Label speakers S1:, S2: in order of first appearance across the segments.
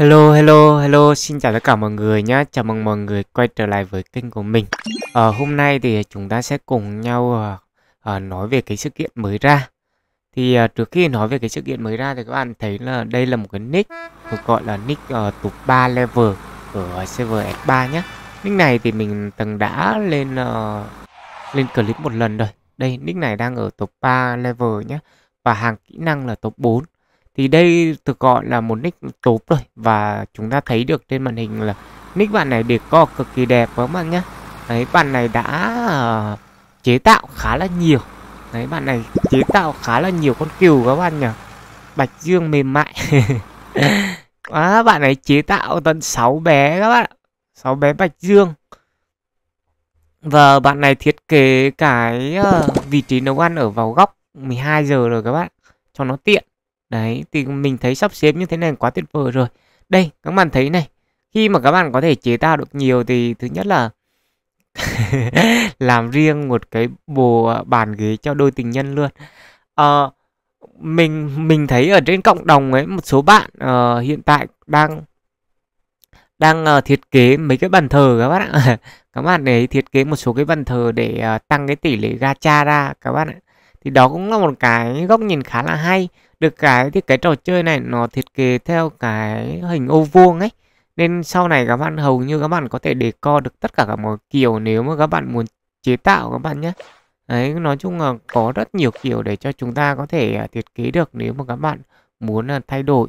S1: Hello, hello, hello, xin chào tất cả mọi người nhé Chào mừng mọi người quay trở lại với kênh của mình à, Hôm nay thì chúng ta sẽ cùng nhau à, nói về cái sự kiện mới ra Thì à, trước khi nói về cái sự kiện mới ra thì các bạn thấy là đây là một cái nick Được gọi là nick à, top 3 level ở server S3 nhé Nick này thì mình từng đã lên à, lên clip một lần rồi Đây, nick này đang ở top 3 level nhé Và hàng kỹ năng là top 4 thì đây được gọi là một nick tốt rồi và chúng ta thấy được trên màn hình là nick bạn này để co cực kỳ đẹp các bạn nhé đấy bạn này đã ờ, chế tạo khá là nhiều đấy bạn này chế tạo khá là nhiều con cừu các bạn nhỉ bạch dương mềm mại à, bạn này chế tạo tận 6 bé các bạn sáu bé bạch dương và bạn này thiết kế cái ờ, vị trí nấu ăn ở vào góc 12 giờ rồi các bạn cho nó tiện Đấy, thì mình thấy sắp xếp như thế này quá tuyệt vời rồi. Đây, các bạn thấy này, khi mà các bạn có thể chế tạo được nhiều thì thứ nhất là làm riêng một cái bồ bàn ghế cho đôi tình nhân luôn. À, mình mình thấy ở trên cộng đồng ấy một số bạn uh, hiện tại đang đang uh, thiết kế mấy cái bàn thờ các bạn ạ. các bạn ấy thiết kế một số cái bàn thờ để uh, tăng cái tỷ lệ gacha ra các bạn ạ. Thì đó cũng là một cái góc nhìn khá là hay được cái thì cái trò chơi này nó thiết kế theo cái hình ô vuông ấy nên sau này các bạn hầu như các bạn có thể để co được tất cả các mọi kiểu nếu mà các bạn muốn chế tạo các bạn nhé đấy nói chung là có rất nhiều kiểu để cho chúng ta có thể à, thiết kế được nếu mà các bạn muốn à, thay đổi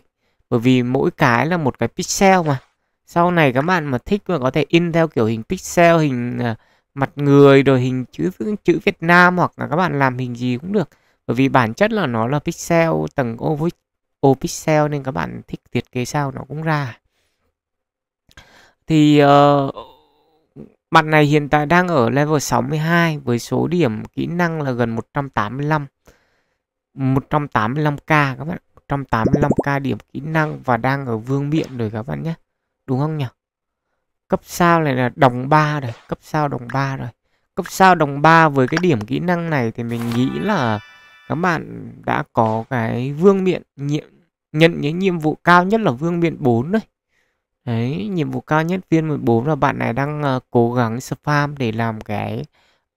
S1: bởi vì mỗi cái là một cái pixel mà sau này các bạn mà thích mà có thể in theo kiểu hình pixel hình à, mặt người rồi hình chữ chữ Việt Nam hoặc là các bạn làm hình gì cũng được bởi vì bản chất là nó là pixel tầng ô, ô pixel nên các bạn thích thiết kế sao nó cũng ra thì uh, ờ, bạn này hiện tại đang ở level 62 với số điểm kỹ năng là gần 185 185k các bạn 185k điểm kỹ năng và đang ở vương miện rồi các bạn nhé đúng không nhỉ cấp sao này là đồng 3 rồi cấp sao đồng 3 rồi cấp sao đồng 3 với cái điểm kỹ năng này thì mình nghĩ là các bạn đã có cái vương miện nhiệm nhận những nhiệm vụ cao nhất là vương miện 4 đấy. Đấy, nhiệm vụ cao nhất viên 14 là bạn này đang uh, cố gắng spam để làm cái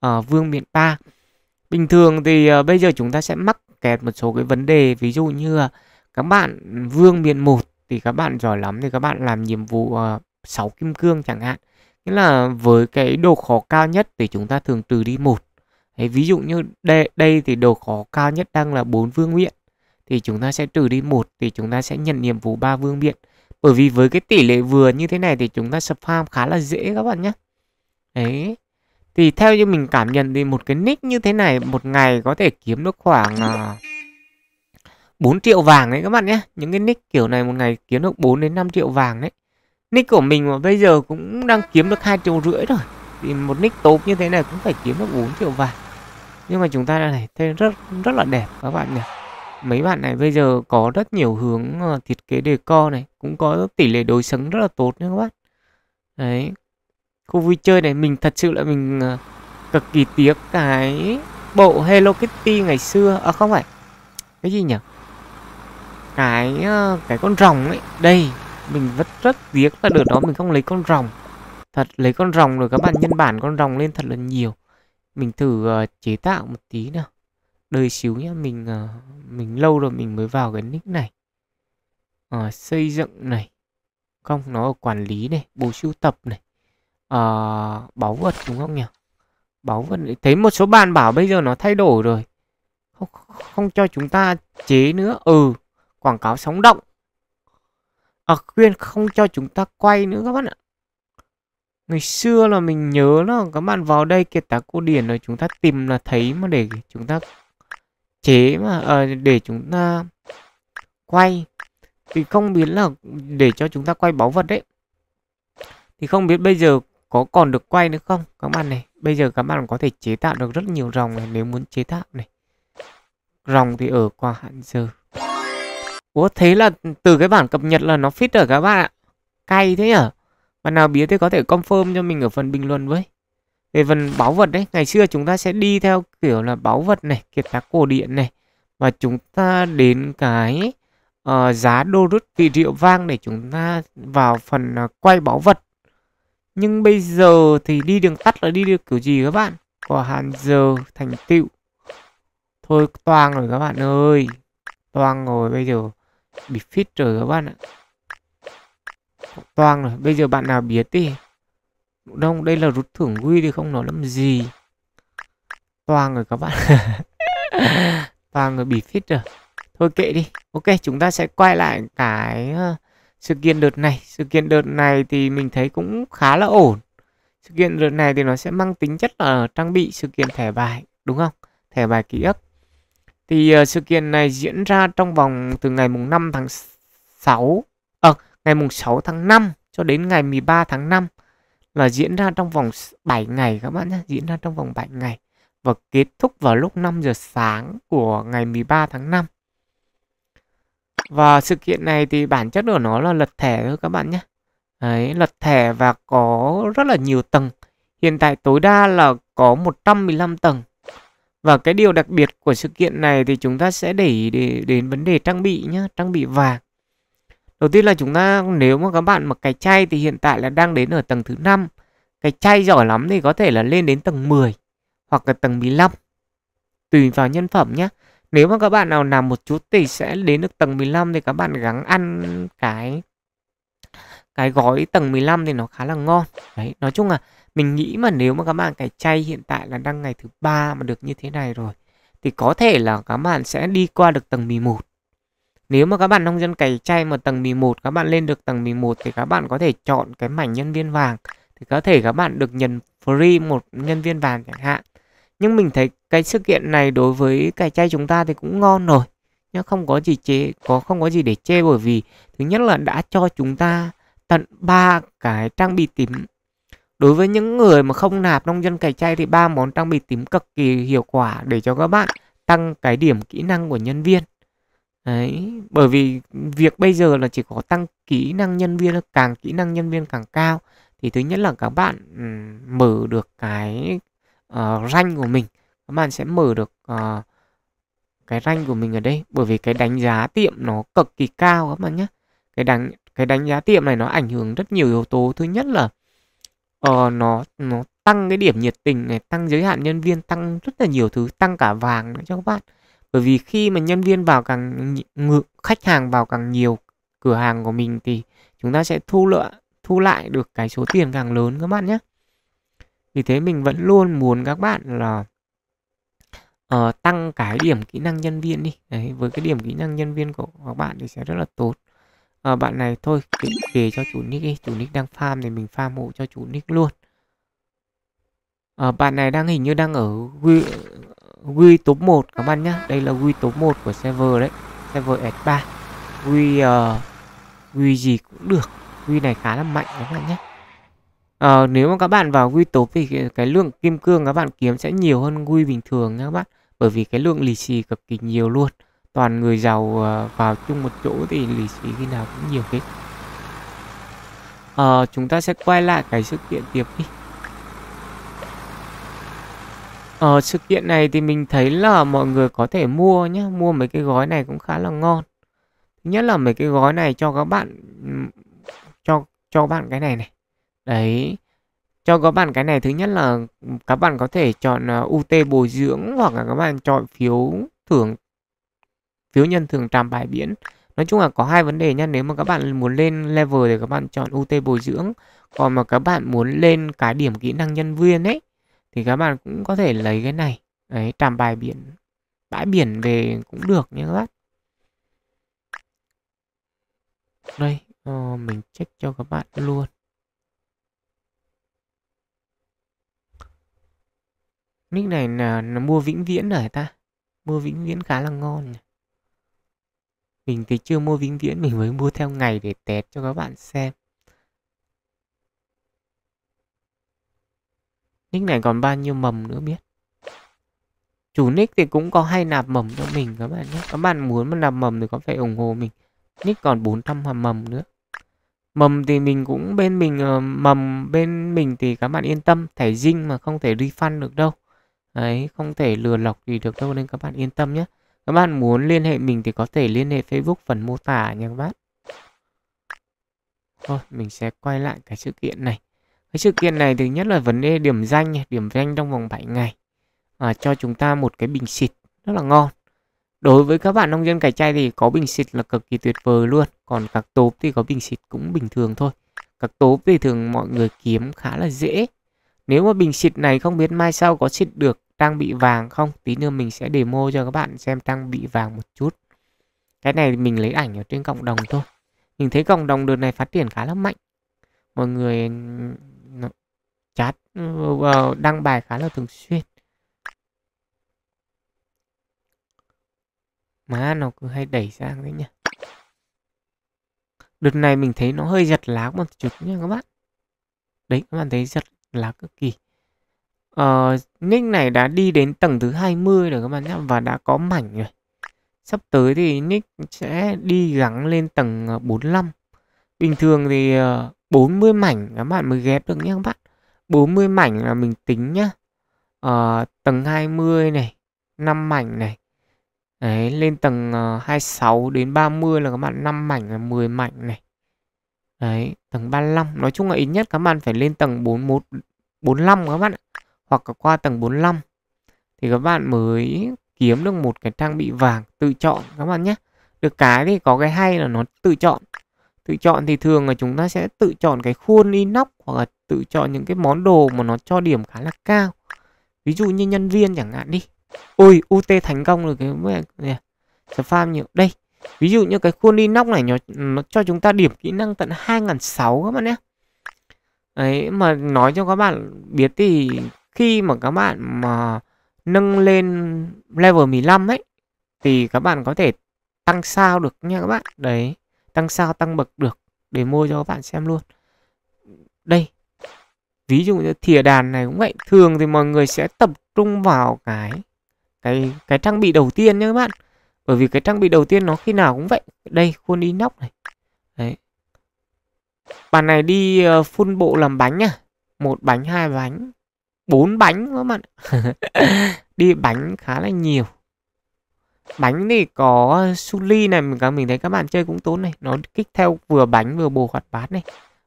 S1: uh, vương miện 3. Bình thường thì uh, bây giờ chúng ta sẽ mắc kẹt một số cái vấn đề ví dụ như uh, các bạn vương miện 1 thì các bạn giỏi lắm thì các bạn làm nhiệm vụ uh, 6 kim cương chẳng hạn. Nghĩa là với cái độ khó cao nhất thì chúng ta thường trừ đi một Đấy, ví dụ như đây, đây thì độ khó cao nhất đang là 4 vương miện thì chúng ta sẽ trừ đi một thì chúng ta sẽ nhận nhiệm vụ ba vương miện. Bởi vì với cái tỷ lệ vừa như thế này thì chúng ta sập farm khá là dễ các bạn nhé. Đấy. Thì theo như mình cảm nhận thì một cái nick như thế này một ngày có thể kiếm được khoảng à, 4 triệu vàng đấy các bạn nhé. Những cái nick kiểu này một ngày kiếm được 4 đến 5 triệu vàng đấy. Nick của mình mà bây giờ cũng đang kiếm được hai triệu rưỡi rồi. Thì một nick tốt như thế này cũng phải kiếm được 4 triệu vàng nhưng mà chúng ta này thấy, rất rất là đẹp các bạn nhỉ mấy bạn này bây giờ có rất nhiều hướng ờ, thiết kế đề co này cũng có tỷ lệ đối xứng rất là tốt nha các bạn đấy khu vui chơi này mình thật sự là mình ờ, cực kỳ tiếc cái bộ Hello Kitty ngày xưa à không phải cái gì nhỉ cái ờ, cái con rồng ấy đây mình vẫn rất tiếc là được đó mình không lấy con rồng thật lấy con rồng rồi các bạn nhân bản con rồng lên thật là nhiều mình thử uh, chế tạo một tí nào đợi xíu nhé mình uh, mình lâu rồi mình mới vào cái nick này uh, xây dựng này không nó ở quản lý này bố sưu tập này uh, báu vật đúng không nhỉ báu vật thấy một số bạn bảo bây giờ nó thay đổi rồi không, không cho chúng ta chế nữa ừ quảng cáo sóng động à, khuyên không cho chúng ta quay nữa các bạn ạ Ngày xưa là mình nhớ là các bạn vào đây kiệt tác cổ điển rồi chúng ta tìm là thấy mà để chúng ta chế mà à, để chúng ta quay thì không biết là để cho chúng ta quay báu vật đấy thì không biết bây giờ có còn được quay nữa không các bạn này bây giờ các bạn có thể chế tạo được rất nhiều rồng này nếu muốn chế tạo này rồng thì ở qua hạn giờ ủa thế là từ cái bản cập nhật là nó fit rồi các bạn ạ cay thế à bạn nào biết thì có thể confirm cho mình ở phần bình luận với. Về phần báu vật đấy, ngày xưa chúng ta sẽ đi theo kiểu là báu vật này, kiệt tác cổ điện này. Và chúng ta đến cái uh, giá đô rút kỳ rượu vang để chúng ta vào phần uh, quay báu vật. Nhưng bây giờ thì đi đường tắt là đi được kiểu gì các bạn? của Hàn giờ, thành tựu. Thôi toang rồi các bạn ơi. Toang rồi bây giờ bị fit rồi các bạn ạ toang rồi bây giờ bạn nào biết đi đông đây là rút thưởng quy thì không nói làm gì toang rồi các bạn toang rồi bị fit rồi thôi kệ đi ok chúng ta sẽ quay lại cái ờ, sự kiện đợt này sự kiện đợt này thì mình thấy cũng khá là ổn sự kiện đợt này thì nó sẽ mang tính chất là trang bị sự kiện thẻ bài đúng không thẻ bài ký ức thì uh, sự kiện này diễn ra trong vòng từ ngày mùng 5 tháng 6 ngày mùng 6 tháng 5 cho đến ngày 13 tháng 5 là diễn ra trong vòng 7 ngày các bạn nhé, diễn ra trong vòng 7 ngày và kết thúc vào lúc 5 giờ sáng của ngày 13 tháng 5. Và sự kiện này thì bản chất của nó là lật thẻ thôi các bạn nhé. Đấy, lật thẻ và có rất là nhiều tầng. Hiện tại tối đa là có 115 tầng. Và cái điều đặc biệt của sự kiện này thì chúng ta sẽ để ý đến vấn đề trang bị nhé, trang bị vàng. Đầu tiên là chúng ta nếu mà các bạn mà cái chay thì hiện tại là đang đến ở tầng thứ 5. Cái chay giỏi lắm thì có thể là lên đến tầng 10 hoặc là tầng 15. Tùy vào nhân phẩm nhé. Nếu mà các bạn nào làm một chút thì sẽ đến được tầng 15 thì các bạn gắng ăn cái cái gói tầng 15 thì nó khá là ngon. Đấy, nói chung là mình nghĩ mà nếu mà các bạn cái chay hiện tại là đang ngày thứ ba mà được như thế này rồi thì có thể là các bạn sẽ đi qua được tầng 11 nếu mà các bạn nông dân cày chay mà tầng 11 các bạn lên được tầng 11 thì các bạn có thể chọn cái mảnh nhân viên vàng thì có thể các bạn được nhận free một nhân viên vàng chẳng hạn. Nhưng mình thấy cái sự kiện này đối với cày chay chúng ta thì cũng ngon rồi. Nhá, không có gì chế, có không có gì để chê bởi vì thứ nhất là đã cho chúng ta tận ba cái trang bị tím. Đối với những người mà không nạp nông dân cày chay thì ba món trang bị tím cực kỳ hiệu quả để cho các bạn tăng cái điểm kỹ năng của nhân viên Đấy, bởi vì việc bây giờ là chỉ có tăng kỹ năng nhân viên càng kỹ năng nhân viên càng cao thì thứ nhất là các bạn mở được cái uh, rank của mình. Các bạn sẽ mở được uh, cái rank của mình ở đây bởi vì cái đánh giá tiệm nó cực kỳ cao các bạn nhé. Cái đánh cái đánh giá tiệm này nó ảnh hưởng rất nhiều yếu tố. Thứ nhất là uh, nó nó tăng cái điểm nhiệt tình này, tăng giới hạn nhân viên, tăng rất là nhiều thứ, tăng cả vàng nữa cho các bạn bởi vì khi mà nhân viên vào càng ngược khách hàng vào càng nhiều cửa hàng của mình thì chúng ta sẽ thu lợi thu lại được cái số tiền càng lớn các bạn nhé vì thế mình vẫn luôn muốn các bạn là uh, tăng cái điểm kỹ năng nhân viên đi đấy với cái điểm kỹ năng nhân viên của các bạn thì sẽ rất là tốt uh, bạn này thôi kể, kể cho chủ nick đi chủ nick đang farm thì mình farm hộ cho chủ nick luôn uh, bạn này đang hình như đang ở Gui tốp 1 các bạn nhé Đây là Gui tốp 1 của server đấy Server S3 Gui uh, Gui gì cũng được Gui này khá là mạnh các bạn nhé uh, ờ, Nếu mà các bạn vào Gui tốp thì cái, cái lượng kim cương các bạn kiếm sẽ nhiều hơn Gui bình thường nhé các bạn Bởi vì cái lượng lì xì cực kỳ nhiều luôn Toàn người giàu uh, vào chung một chỗ thì lì xì khi nào cũng nhiều hết uh, Chúng ta sẽ quay lại cái sự kiện tiếp đi ở ờ, sự kiện này thì mình thấy là mọi người có thể mua nhá mua mấy cái gói này cũng khá là ngon. Thứ nhất là mấy cái gói này cho các bạn cho cho bạn cái này này. Đấy. Cho các bạn cái này thứ nhất là các bạn có thể chọn à, UT bồi dưỡng hoặc là các bạn chọn phiếu thưởng phiếu nhân thường tràm bài biển. Nói chung là có hai vấn đề nha, nếu mà các bạn muốn lên level thì các bạn chọn UT bồi dưỡng, còn mà các bạn muốn lên cái điểm kỹ năng nhân viên ấy thì các bạn cũng có thể lấy cái này đấy tràm bài biển bãi biển về cũng được nhé các bạn đây uh, mình check cho các bạn luôn nick này là nó mua vĩnh viễn rồi ta mua vĩnh viễn khá là ngon nhỉ mình thì chưa mua vĩnh viễn mình mới mua theo ngày để test cho các bạn xem Nick này còn bao nhiêu mầm nữa biết Chủ nick thì cũng có hay nạp mầm cho mình các bạn nhé Các bạn muốn mà nạp mầm thì có phải ủng hộ mình Nick còn 400 hàm mầm nữa Mầm thì mình cũng bên mình ờ, Mầm bên mình thì các bạn yên tâm Thẻ dinh mà không thể refund được đâu Đấy không thể lừa lọc gì được đâu Nên các bạn yên tâm nhé Các bạn muốn liên hệ mình thì có thể liên hệ Facebook phần mô tả nha các bạn Thôi mình sẽ quay lại cái sự kiện này cái sự kiện này thứ nhất là vấn đề điểm danh điểm danh trong vòng 7 ngày à, cho chúng ta một cái bình xịt rất là ngon đối với các bạn nông dân cải chay thì có bình xịt là cực kỳ tuyệt vời luôn còn các tốp thì có bình xịt cũng bình thường thôi các tốp thì thường mọi người kiếm khá là dễ nếu mà bình xịt này không biết mai sau có xịt được trang bị vàng không tí nữa mình sẽ demo cho các bạn xem trang bị vàng một chút cái này mình lấy ảnh ở trên cộng đồng thôi mình thấy cộng đồng đợt này phát triển khá là mạnh mọi người chat ờ, ờ, đăng bài khá là thường xuyên má nó cứ hay đẩy sang đấy nhỉ đợt này mình thấy nó hơi giật lá một chút nha các bạn đấy các bạn thấy giật lá cực kỳ ờ, nick này đã đi đến tầng thứ 20 rồi các bạn nhé và đã có mảnh rồi sắp tới thì nick sẽ đi gắng lên tầng 45 ờ, bình thường thì 40 mảnh các bạn mới ghép được nhé các bạn 40 mảnh là mình tính nhá uh, tầng 20 này 5 mảnh này Đấy, lên tầng ờ, uh, 26 đến 30 là các bạn 5 mảnh là 10 mảnh này. Đấy, tầng 35. Nói chung là ít nhất các bạn phải lên tầng 41, 45 các bạn ạ. Hoặc là qua tầng 45. Thì các bạn mới kiếm được một cái trang bị vàng tự chọn các bạn nhé. Được cái thì có cái hay là nó tự chọn tự chọn thì thường là chúng ta sẽ tự chọn cái khuôn inox hoặc là tự chọn những cái món đồ mà nó cho điểm khá là cao ví dụ như nhân viên chẳng hạn đi ôi ut thành công rồi cái này spam nhiều đây ví dụ như cái khuôn inox này nó, nó cho chúng ta điểm kỹ năng tận hai sáu các bạn nhé ấy mà nói cho các bạn biết thì khi mà các bạn mà nâng lên level 15 ấy thì các bạn có thể tăng sao được nha các bạn đấy tăng sao tăng bậc được để mua cho các bạn xem luôn đây ví dụ như thìa đàn này cũng vậy thường thì mọi người sẽ tập trung vào cái cái cái trang bị đầu tiên nhé các bạn bởi vì cái trang bị đầu tiên nó khi nào cũng vậy đây khuôn đi nóc này đấy bàn này đi ờ, phun bộ làm bánh nhá một bánh hai bánh bốn bánh các bạn đi bánh khá là nhiều bánh thì có suli này mình cả mình thấy các bạn chơi cũng tốn này nó kích theo vừa bánh vừa bồ hoạt bát này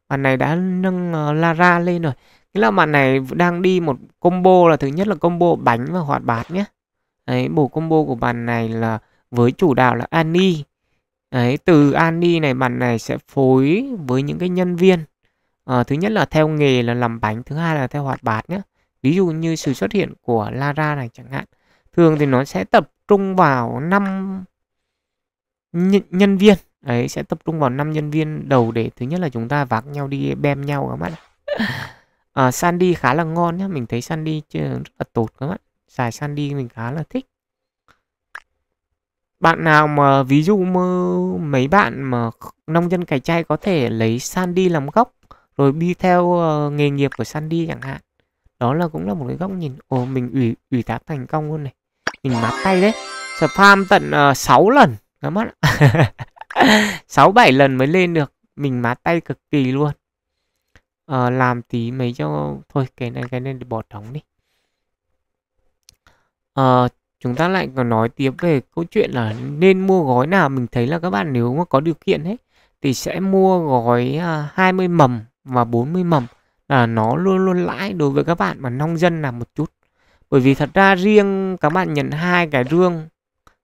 S1: bạn này đã nâng ờ, lara lên rồi nghĩa là bạn này đang đi một combo là thứ nhất là combo bánh và hoạt bát nhé đấy bổ combo của bàn này là với chủ đạo là ani đấy từ ani này bàn này sẽ phối với những cái nhân viên à, thứ nhất là theo nghề là làm bánh thứ hai là theo hoạt bát nhé ví dụ như sự xuất hiện của lara này chẳng hạn thường thì nó sẽ tập trung vào 5 nhân viên ấy sẽ tập trung vào 5 nhân viên đầu để thứ nhất là chúng ta vác nhau đi bem nhau các bạn à, Sandy khá là ngon nhé mình thấy Sandy rất là tốt các bạn xài Sandy mình khá là thích bạn nào mà ví dụ mà mấy bạn mà nông dân cày chay có thể lấy Sandy làm gốc rồi đi theo ờ, nghề nghiệp của Sandy chẳng hạn đó là cũng là một cái góc nhìn ồ mình ủy ủy thác thành công luôn này mình mát tay đấy Spam tận ờ, uh, 6 lần Các mắt 6-7 lần mới lên được Mình mát tay cực kỳ luôn uh, Làm tí mấy cho Thôi cái này cái này để bỏ đóng đi uh, Chúng ta lại còn nói tiếp về câu chuyện là nên mua gói nào Mình thấy là các bạn nếu mà có điều kiện ấy Thì sẽ mua gói uh, à, 20 mầm và 40 mầm là nó luôn luôn lãi đối với các bạn mà nông dân là một chút bởi vì thật ra riêng các bạn nhận hai cái rương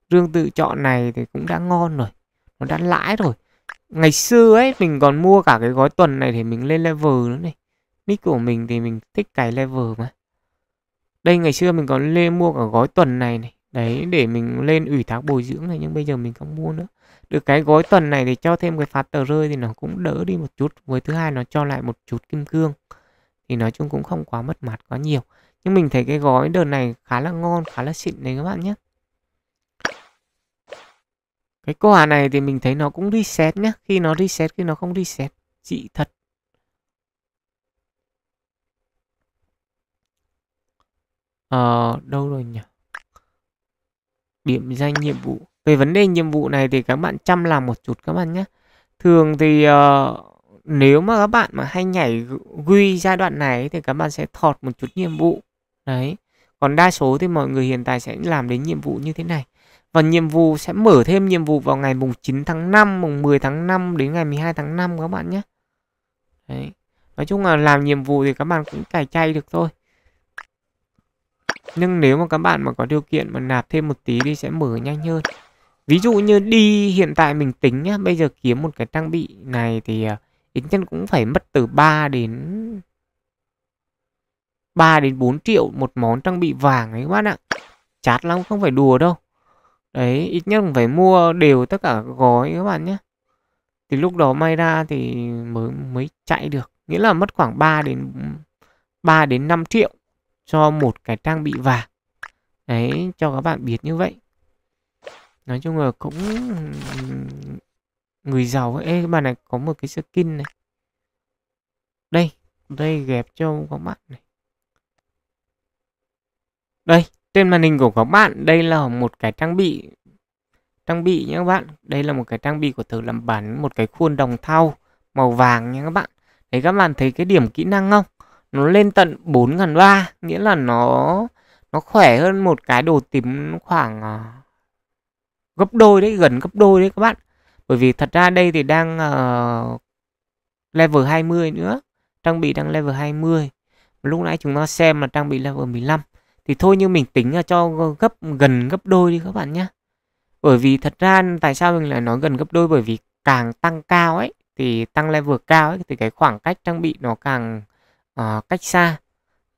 S1: rương tự chọn này thì cũng đã ngon rồi nó đã lãi rồi ngày xưa ấy mình còn mua cả cái gói tuần này thì mình lên level nữa này nick của mình thì mình thích cái level mà đây ngày xưa mình còn lên mua cả gói tuần này này đấy để mình lên ủy thác bồi dưỡng này nhưng bây giờ mình không mua nữa được cái gói tuần này thì cho thêm cái phát tờ rơi thì nó cũng đỡ đi một chút với thứ hai nó cho lại một chút kim cương thì nói chung cũng không quá mất mặt quá nhiều nhưng mình thấy cái gói đợt này khá là ngon, khá là xịn đấy các bạn nhé. Cái quả này thì mình thấy nó cũng reset nhé. Khi nó reset, khi nó không reset. Dị thật. Ờ, đâu rồi nhỉ? Điểm danh nhiệm vụ. Về vấn đề nhiệm vụ này thì các bạn chăm làm một chút các bạn nhé. Thường thì uh, nếu mà các bạn mà hay nhảy GUI giai đoạn này thì các bạn sẽ thọt một chút nhiệm vụ. Đấy. Còn đa số thì mọi người hiện tại sẽ làm đến nhiệm vụ như thế này. Và nhiệm vụ sẽ mở thêm nhiệm vụ vào ngày mùng 9 tháng 5, mùng 10 tháng 5 đến ngày 12 tháng 5 các bạn nhé. Đấy. Nói chung là làm nhiệm vụ thì các bạn cũng cải chay được thôi. Nhưng nếu mà các bạn mà có điều kiện mà nạp thêm một tí thì sẽ mở nhanh hơn. Ví dụ như đi hiện tại mình tính nhá, bây giờ kiếm một cái trang bị này thì uh, ít nhất cũng phải mất từ 3 đến 3 đến 4 triệu một món trang bị vàng đấy các bạn ạ chát lắm không phải đùa đâu đấy ít nhất phải mua đều tất cả gói các bạn nhé thì lúc đó may ra thì mới mới chạy được nghĩa là mất khoảng 3 đến 3 đến 5 triệu cho một cái trang bị vàng đấy cho các bạn biết như vậy nói chung là cũng người giàu ấy. Ê, các bạn này có một cái skin này đây đây ghép cho các bạn này đây, trên màn hình của các bạn, đây là một cái trang bị trang bị nhé các bạn. Đây là một cái trang bị của thử làm bản, một cái khuôn đồng thau màu vàng nhé các bạn. Đấy các bạn thấy cái điểm kỹ năng không? Nó lên tận bốn ngàn ba nghĩa là nó nó khỏe hơn một cái đồ tím khoảng à, gấp đôi đấy, gần gấp đôi đấy các bạn. Bởi vì thật ra đây thì đang uh, level 20 nữa. Trang bị đang level 20. Lúc nãy chúng ta xem là trang bị level 15 thì thôi nhưng mình tính là cho gấp gần gấp đôi đi các bạn nhé bởi vì thật ra tại sao mình lại nói gần gấp đôi bởi vì càng tăng cao ấy thì tăng level cao ấy thì cái khoảng cách trang bị nó càng uh, cách xa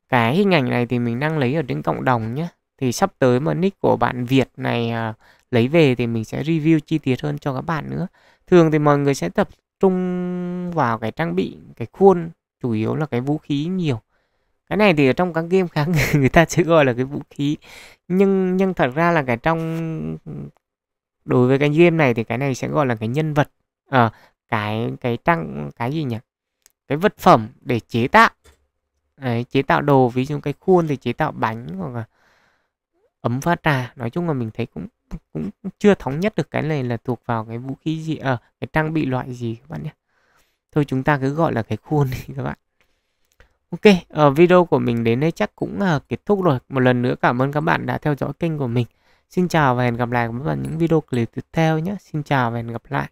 S1: cái hình ảnh này thì mình đang lấy ở trên cộng đồng nhé thì sắp tới mà nick của bạn Việt này uh, lấy về thì mình sẽ review chi tiết hơn cho các bạn nữa thường thì mọi người sẽ tập trung vào cái trang bị cái khuôn chủ yếu là cái vũ khí nhiều cái này thì ở trong các game khác người ta sẽ gọi là cái vũ khí nhưng nhưng thật ra là cái trong đối với cái game này thì cái này sẽ gọi là cái nhân vật à, cái cái trang cái gì nhỉ cái vật phẩm để chế tạo Đấy, chế tạo đồ ví dụ cái khuôn thì chế tạo bánh hoặc là ấm pha trà nói chung là mình thấy cũng cũng chưa thống nhất được cái này là thuộc vào cái vũ khí gì ở ờ, à, cái trang bị loại gì các bạn nhé thôi chúng ta cứ gọi là cái khuôn đi các bạn Ok, uh, video của mình đến đây chắc cũng uh, kết thúc rồi. Một lần nữa cảm ơn các bạn đã theo dõi kênh của mình. Xin chào và hẹn gặp lại các bạn những video clip tiếp theo nhé. Xin chào và hẹn gặp lại.